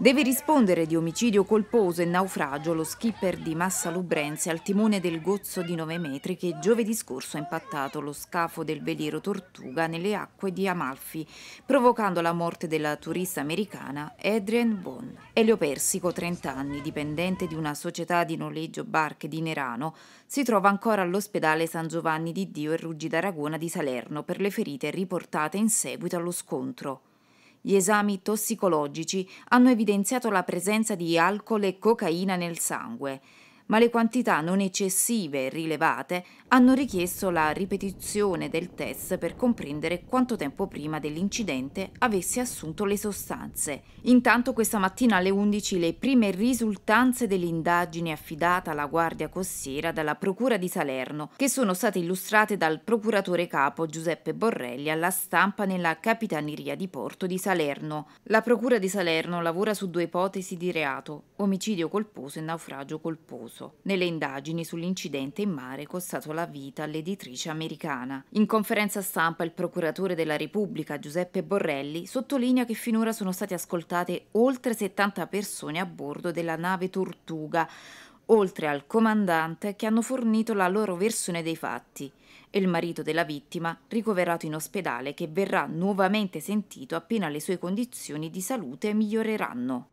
Deve rispondere di omicidio colposo e naufragio lo skipper di Massa Lubrense al timone del gozzo di 9 metri che giovedì scorso ha impattato lo scafo del veliero Tortuga nelle acque di Amalfi, provocando la morte della turista americana Adrian Bon. Elio Persico, 30 anni, dipendente di una società di noleggio barche di Nerano, si trova ancora all'ospedale San Giovanni di Dio e Ruggi d'Aragona di Salerno per le ferite riportate in seguito allo scontro. Gli esami tossicologici hanno evidenziato la presenza di alcol e cocaina nel sangue ma le quantità non eccessive rilevate hanno richiesto la ripetizione del test per comprendere quanto tempo prima dell'incidente avesse assunto le sostanze. Intanto questa mattina alle 11 le prime risultanze dell'indagine affidata alla Guardia Costiera dalla Procura di Salerno, che sono state illustrate dal procuratore capo Giuseppe Borrelli alla stampa nella Capitaneria di Porto di Salerno. La Procura di Salerno lavora su due ipotesi di reato, omicidio colposo e naufragio colposo. Caruso nelle indagini sull'incidente in mare costato la vita all'editrice americana. In conferenza stampa il procuratore della Repubblica Giuseppe Borrelli sottolinea che finora sono state ascoltate oltre 70 persone a bordo della nave Tortuga, oltre al comandante che hanno fornito la loro versione dei fatti e il marito della vittima ricoverato in ospedale che verrà nuovamente sentito appena le sue condizioni di salute miglioreranno.